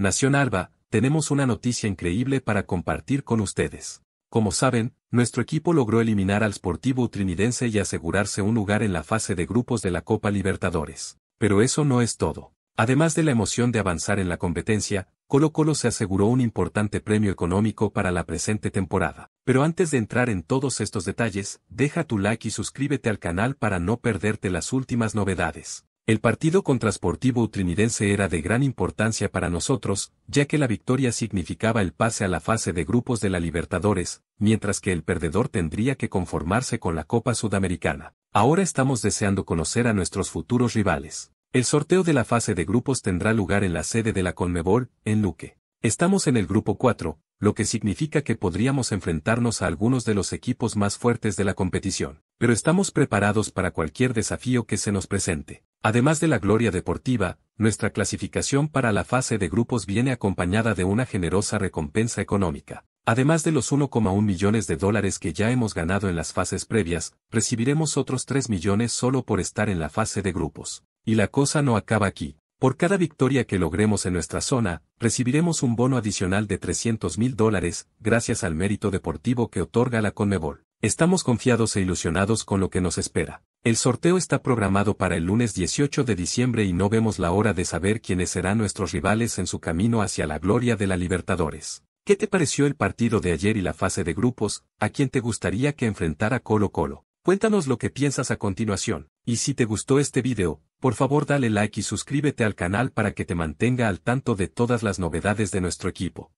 Nación Alba, tenemos una noticia increíble para compartir con ustedes. Como saben, nuestro equipo logró eliminar al Sportivo Trinidense y asegurarse un lugar en la fase de grupos de la Copa Libertadores. Pero eso no es todo. Además de la emoción de avanzar en la competencia, Colo Colo se aseguró un importante premio económico para la presente temporada. Pero antes de entrar en todos estos detalles, deja tu like y suscríbete al canal para no perderte las últimas novedades. El partido contrasportivo utrinidense era de gran importancia para nosotros, ya que la victoria significaba el pase a la fase de grupos de la Libertadores, mientras que el perdedor tendría que conformarse con la Copa Sudamericana. Ahora estamos deseando conocer a nuestros futuros rivales. El sorteo de la fase de grupos tendrá lugar en la sede de la Conmebol, en Luque. Estamos en el grupo 4, lo que significa que podríamos enfrentarnos a algunos de los equipos más fuertes de la competición, pero estamos preparados para cualquier desafío que se nos presente. Además de la gloria deportiva, nuestra clasificación para la fase de grupos viene acompañada de una generosa recompensa económica. Además de los 1,1 millones de dólares que ya hemos ganado en las fases previas, recibiremos otros 3 millones solo por estar en la fase de grupos. Y la cosa no acaba aquí. Por cada victoria que logremos en nuestra zona, recibiremos un bono adicional de 300 mil dólares, gracias al mérito deportivo que otorga la Conmebol. Estamos confiados e ilusionados con lo que nos espera. El sorteo está programado para el lunes 18 de diciembre y no vemos la hora de saber quiénes serán nuestros rivales en su camino hacia la gloria de la Libertadores. ¿Qué te pareció el partido de ayer y la fase de grupos? ¿A quien te gustaría que enfrentara Colo Colo? Cuéntanos lo que piensas a continuación. Y si te gustó este video, por favor dale like y suscríbete al canal para que te mantenga al tanto de todas las novedades de nuestro equipo.